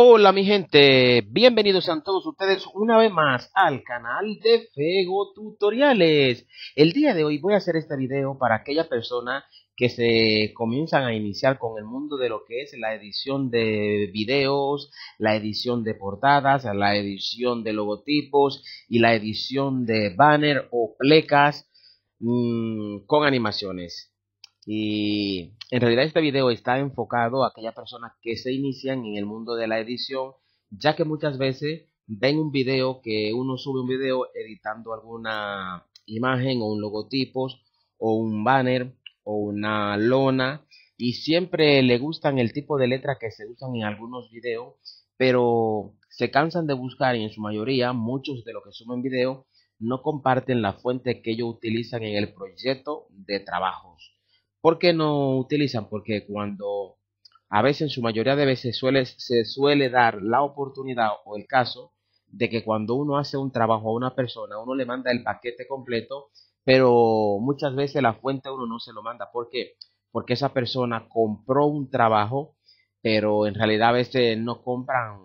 Hola mi gente, bienvenidos a todos ustedes una vez más al canal de Fego Tutoriales. El día de hoy voy a hacer este video para aquellas personas que se comienzan a iniciar con el mundo de lo que es la edición de videos, la edición de portadas, la edición de logotipos y la edición de banner o plecas mm, con animaciones. Y en realidad este video está enfocado a aquellas personas que se inician en el mundo de la edición, ya que muchas veces ven un video que uno sube un video editando alguna imagen o un logotipo o un banner o una lona y siempre le gustan el tipo de letra que se usan en algunos videos, pero se cansan de buscar y en su mayoría muchos de los que suben video no comparten la fuente que ellos utilizan en el proyecto de trabajos. ¿Por qué no utilizan? Porque cuando a veces, en su mayoría de veces, suele, se suele dar la oportunidad o el caso de que cuando uno hace un trabajo a una persona, uno le manda el paquete completo, pero muchas veces la fuente uno no se lo manda. ¿Por qué? Porque esa persona compró un trabajo, pero en realidad a veces no compran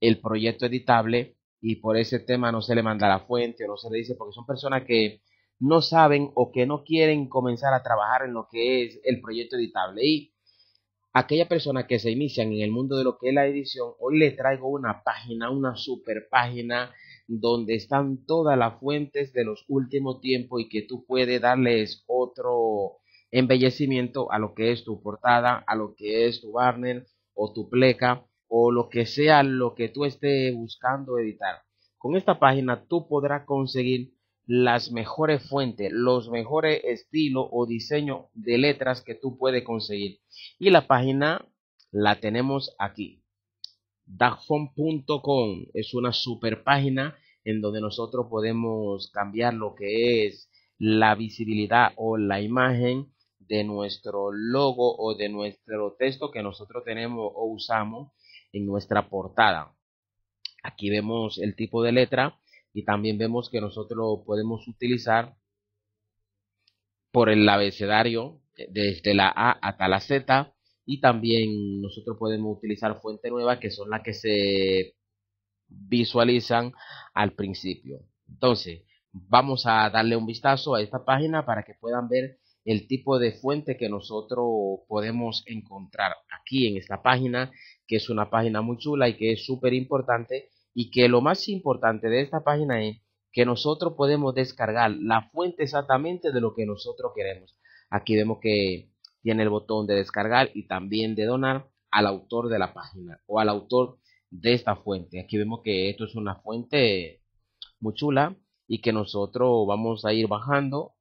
el proyecto editable y por ese tema no se le manda la fuente o no se le dice, porque son personas que no saben o que no quieren comenzar a trabajar en lo que es el proyecto editable. Y aquella persona que se inician en el mundo de lo que es la edición, hoy le traigo una página, una super página donde están todas las fuentes de los últimos tiempos y que tú puedes darles otro embellecimiento a lo que es tu portada, a lo que es tu banner o tu pleca o lo que sea lo que tú estés buscando editar. Con esta página tú podrás conseguir las mejores fuentes, los mejores estilos o diseño de letras que tú puedes conseguir. Y la página la tenemos aquí. Dagfont.com es una super página en donde nosotros podemos cambiar lo que es la visibilidad o la imagen de nuestro logo o de nuestro texto que nosotros tenemos o usamos en nuestra portada. Aquí vemos el tipo de letra y también vemos que nosotros lo podemos utilizar por el abecedario eh, desde la A hasta la Z y también nosotros podemos utilizar fuente nueva que son las que se visualizan al principio. Entonces, vamos a darle un vistazo a esta página para que puedan ver el tipo de fuente que nosotros podemos encontrar aquí en esta página, que es una página muy chula y que es súper importante y que lo más importante de esta página es que nosotros podemos descargar la fuente exactamente de lo que nosotros queremos. Aquí vemos que tiene el botón de descargar y también de donar al autor de la página o al autor de esta fuente. Aquí vemos que esto es una fuente muy chula y que nosotros vamos a ir bajando.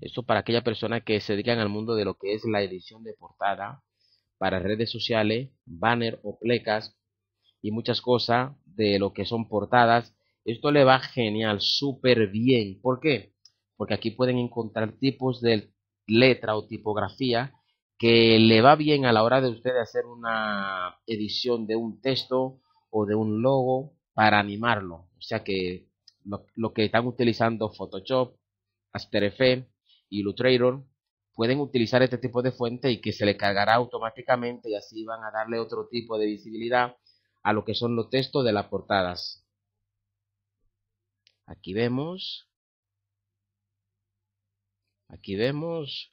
Esto para aquella persona que se dedican al mundo de lo que es la edición de portada para redes sociales, banner o plecas y muchas cosas de lo que son portadas. Esto le va genial, súper bien. ¿Por qué? Porque aquí pueden encontrar tipos de letra o tipografía que le va bien a la hora de ustedes hacer una edición de un texto o de un logo para animarlo. O sea que lo, que están utilizando Photoshop, After y Illustrator, pueden utilizar este tipo de fuente y que se le cargará automáticamente y así van a darle otro tipo de visibilidad a lo que son los textos de las portadas. Aquí vemos, aquí vemos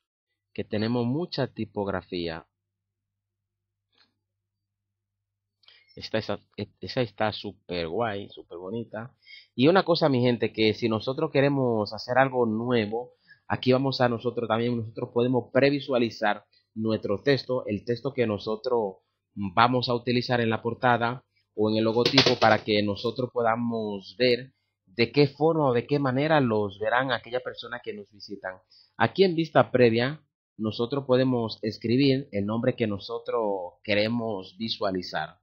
que tenemos mucha tipografía. Esta, está súper guay, súper bonita. Y una cosa, mi gente, que si nosotros queremos hacer algo nuevo, aquí vamos a nosotros también, nosotros podemos previsualizar nuestro texto, el texto que nosotros vamos a utilizar en la portada o en el logotipo para que nosotros podamos ver de qué forma o de qué manera los verán aquellas personas que nos visitan. Aquí en vista previa nosotros podemos escribir el nombre que nosotros queremos visualizar.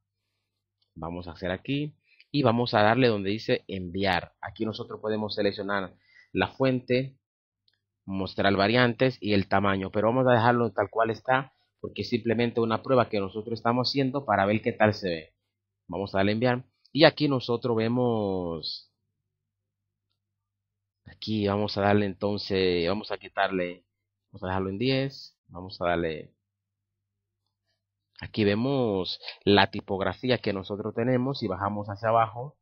Vamos a hacer aquí y vamos a darle donde dice enviar. Aquí nosotros podemos seleccionar la fuente, mostrar variantes y el tamaño, pero vamos a dejarlo tal cual está porque es simplemente una prueba que nosotros estamos haciendo para ver qué tal se ve. Vamos a darle enviar. Y aquí nosotros vemos, aquí vamos a darle entonces, vamos a quitarle, vamos a dejarlo en 10, vamos a darle, aquí vemos la tipografía que nosotros tenemos y bajamos hacia abajo.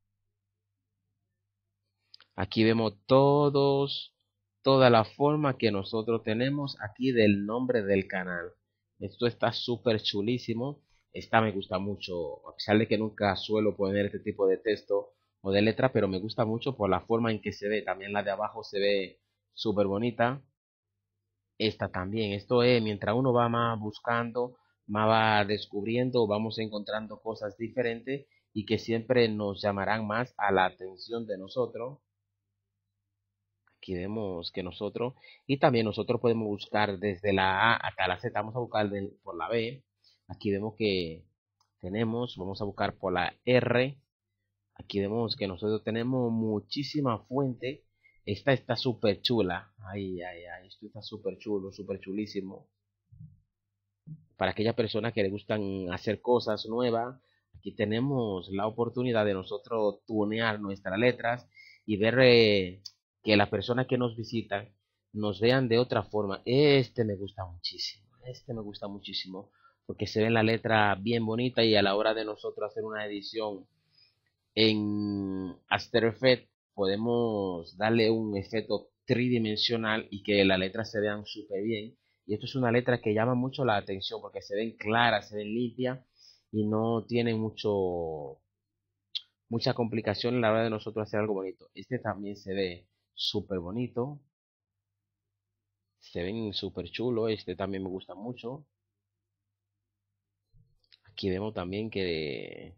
Aquí vemos todos, toda la forma que nosotros tenemos aquí del nombre del canal. Esto está súper chulísimo. Esta me gusta mucho, a pesar de que nunca suelo poner este tipo de texto o de letra, pero me gusta mucho por la forma en que se ve. También la de abajo se ve súper bonita. Esta también. Esto es, eh, mientras uno va más buscando, más va descubriendo, vamos encontrando cosas diferentes y que siempre nos llamarán más a la atención de nosotros aquí vemos que nosotros, y también nosotros podemos buscar desde la A hasta la Z, vamos a buscar por la B, aquí vemos que tenemos, vamos a buscar por la R, aquí vemos que nosotros tenemos muchísima fuente, esta está súper chula, ay, ay, ay, esto está súper chulo, súper chulísimo, para aquellas personas que le gustan hacer cosas nuevas, aquí tenemos la oportunidad de nosotros tunear nuestras letras y ver eh, que las personas que nos visitan nos vean de otra forma. Este me gusta muchísimo, este me gusta muchísimo, porque se ve la letra bien bonita y a la hora de nosotros hacer una edición en After Effects podemos darle un efecto tridimensional y que las letras se vean súper bien. Y esto es una letra que llama mucho la atención porque se ven claras, se ven limpias y no tiene mucho mucha complicación a la hora de nosotros hacer algo bonito. Este también se ve súper bonito. Se ven súper chulo. Este también me gusta mucho. Aquí vemos también que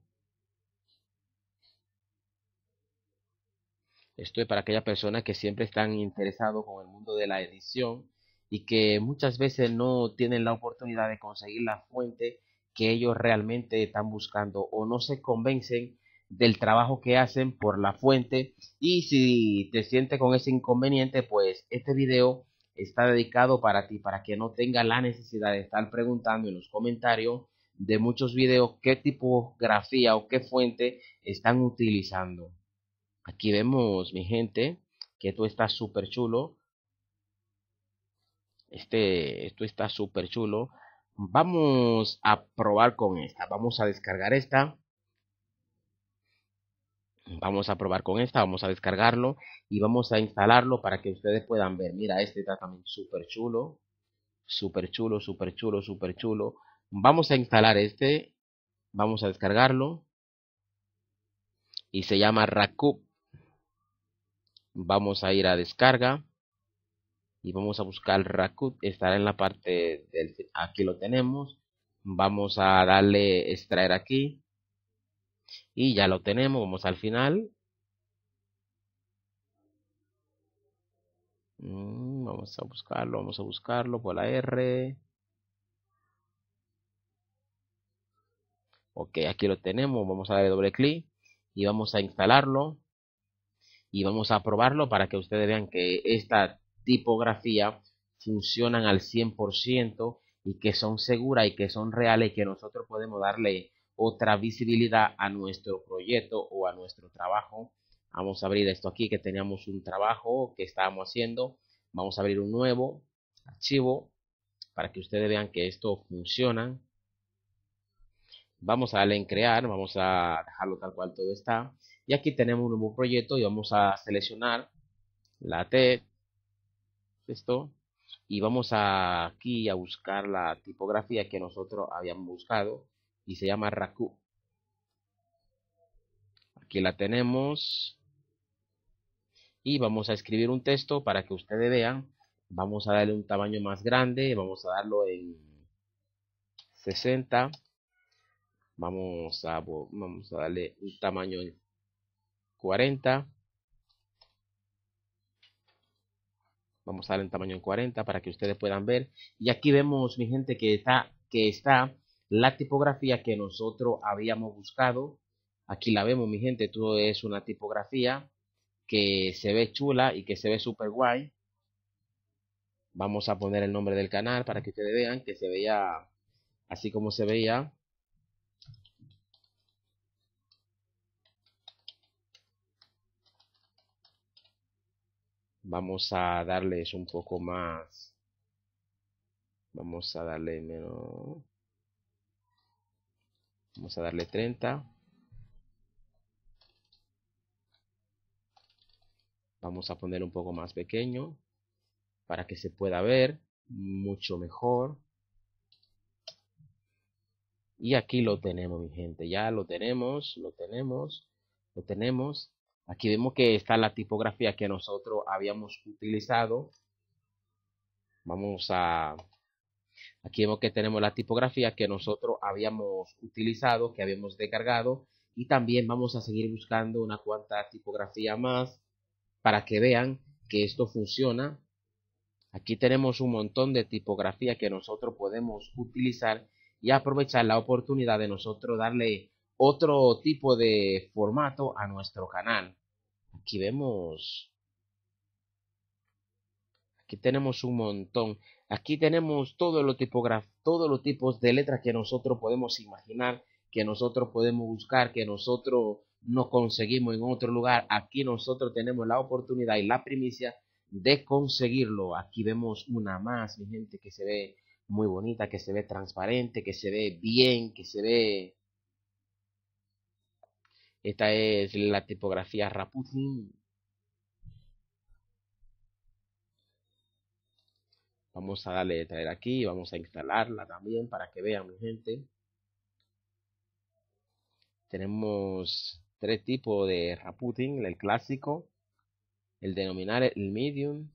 Esto es para aquellas personas que siempre están interesados con el mundo de la edición y que muchas veces no tienen la oportunidad de conseguir la fuente que ellos realmente están buscando o no se convencen del trabajo que hacen por la fuente y si te sientes con ese inconveniente pues este video está dedicado para ti para que no tenga la necesidad de estar preguntando en los comentarios de muchos videos qué tipografía o qué fuente están utilizando aquí vemos mi gente que tú estás súper chulo este esto está súper chulo vamos a probar con esta vamos a descargar esta Vamos a probar con esta, vamos a descargarlo y vamos a instalarlo para que ustedes puedan ver. Mira, este está también súper chulo, súper chulo, súper chulo, súper chulo. Vamos a instalar este, vamos a descargarlo y se llama Rakup. Vamos a ir a descarga y vamos a buscar Rakut, estará en la parte del aquí lo tenemos. Vamos a darle extraer aquí y ya lo tenemos, vamos al final. Mm, vamos a buscarlo, vamos a buscarlo por la R. Ok, aquí lo tenemos, vamos a darle doble clic y vamos a instalarlo y vamos a probarlo para que ustedes vean que esta tipografía funciona al 100% y que son seguras y que son reales y que nosotros podemos darle otra visibilidad a nuestro proyecto o a nuestro trabajo. Vamos a abrir esto aquí que teníamos un trabajo que estábamos haciendo. Vamos a abrir un nuevo archivo para que ustedes vean que esto funciona. Vamos a darle en crear, vamos a dejarlo tal cual todo está. Y aquí tenemos un nuevo proyecto y vamos a seleccionar la T, esto, y vamos aquí a buscar la tipografía que nosotros habíamos buscado y se llama Raku. Aquí la tenemos. Y vamos a escribir un texto para que ustedes vean. Vamos a darle un tamaño más grande. Vamos a darlo en 60. Vamos a, vamos a darle un tamaño en 40. Vamos a darle un tamaño en 40 para que ustedes puedan ver. Y aquí vemos, mi gente, que está, que está la tipografía que nosotros habíamos buscado. Aquí la vemos, mi gente, todo es una tipografía que se ve chula y que se ve súper guay. Vamos a poner el nombre del canal para que ustedes vean que se veía así como se veía. Vamos a darles un poco más. Vamos a darle menos. Vamos a darle 30. Vamos a poner un poco más pequeño para que se pueda ver mucho mejor. Y aquí lo tenemos, mi gente. Ya lo tenemos, lo tenemos, lo tenemos. Aquí vemos que está la tipografía que nosotros habíamos utilizado. Vamos a Aquí vemos que tenemos la tipografía que nosotros habíamos utilizado, que habíamos descargado. Y también vamos a seguir buscando una cuanta tipografía más para que vean que esto funciona. Aquí tenemos un montón de tipografía que nosotros podemos utilizar y aprovechar la oportunidad de nosotros darle otro tipo de formato a nuestro canal. Aquí vemos... Aquí tenemos un montón. Aquí tenemos todos los, tipos de letras que nosotros podemos imaginar, que nosotros podemos buscar, que nosotros no conseguimos en otro lugar. Aquí nosotros tenemos la oportunidad y la primicia de conseguirlo. Aquí vemos una más, mi gente, que se ve muy bonita, que se ve transparente, que se ve bien, que se ve... Esta es la tipografía Raputin Vamos a darle traer aquí, vamos a instalarla también para que vean mi gente. Tenemos tres tipos de Raputin, el clásico, el denominar el medium.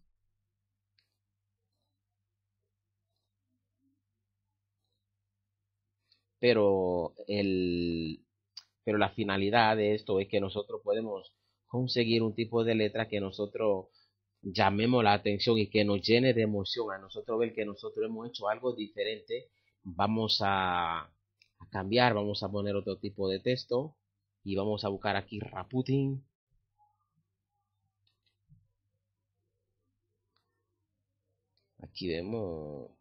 Pero, el, pero la finalidad de esto es que nosotros podemos conseguir un tipo de letra que nosotros llamemos la atención y que nos llene de emoción a nosotros ver que nosotros hemos hecho algo diferente, vamos a, cambiar, vamos a poner otro tipo de texto y vamos a buscar aquí Raputin. Aquí vemos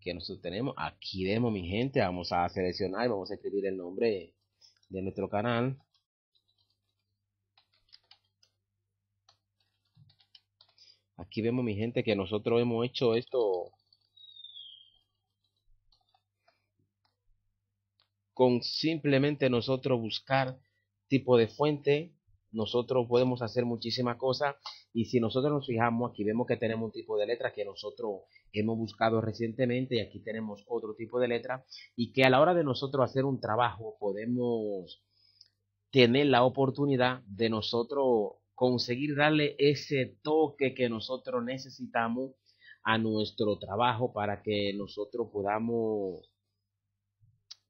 que nosotros tenemos, aquí vemos mi gente, vamos a seleccionar, y vamos a escribir el nombre de nuestro canal Aquí vemos, mi gente, que nosotros hemos hecho esto con simplemente nosotros buscar tipo de fuente, nosotros podemos hacer muchísimas cosas y si nosotros nos fijamos aquí vemos que tenemos un tipo de letra que nosotros hemos buscado recientemente y aquí tenemos otro tipo de letra y que a la hora de nosotros hacer un trabajo podemos tener la oportunidad de nosotros conseguir darle ese toque que nosotros necesitamos a nuestro trabajo para que nosotros podamos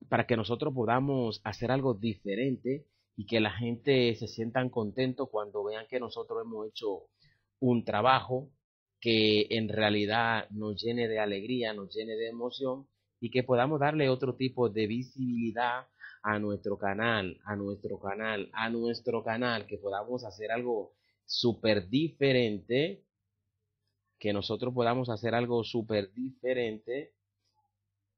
para que nosotros podamos hacer algo diferente y que la gente se sientan contento cuando vean que nosotros hemos hecho un trabajo que en realidad nos llene de alegría, nos llene de emoción y que podamos darle otro tipo de visibilidad a nuestro canal, a nuestro canal, a nuestro canal, que podamos hacer algo súper diferente, que nosotros podamos hacer algo súper diferente.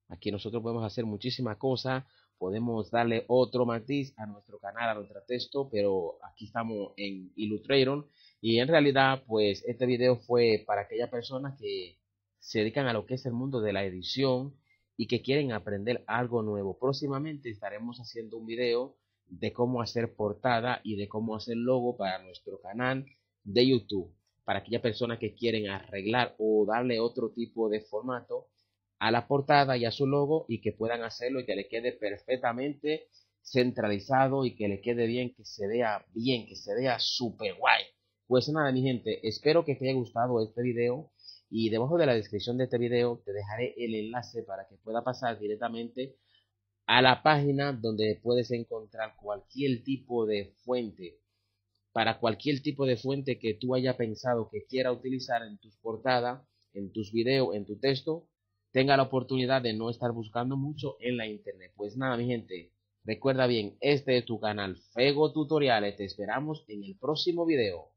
Aquí nosotros podemos hacer muchísimas cosas, podemos darle otro matiz a nuestro canal, a nuestro texto, pero aquí estamos en Illustrator y en realidad pues este video fue para aquellas personas que se dedican a lo que es el mundo de la edición, y que quieren aprender algo nuevo. Próximamente estaremos haciendo un video de cómo hacer portada y de cómo hacer logo para nuestro canal de YouTube. Para aquellas personas que quieren arreglar o darle otro tipo de formato a la portada y a su logo y que puedan hacerlo y que le quede perfectamente centralizado y que le quede bien, que se vea bien, que se vea súper guay. Pues nada, mi gente, espero que te haya gustado este video y debajo de la descripción de este video te dejaré el enlace para que pueda pasar directamente a la página donde puedes encontrar cualquier tipo de fuente para cualquier tipo de fuente que tú haya pensado que quiera utilizar en tus portadas, en tus videos, en tu texto, tenga la oportunidad de no estar buscando mucho en la internet. Pues nada, mi gente, recuerda bien, este es tu canal Fego Tutoriales. Te esperamos en el próximo video.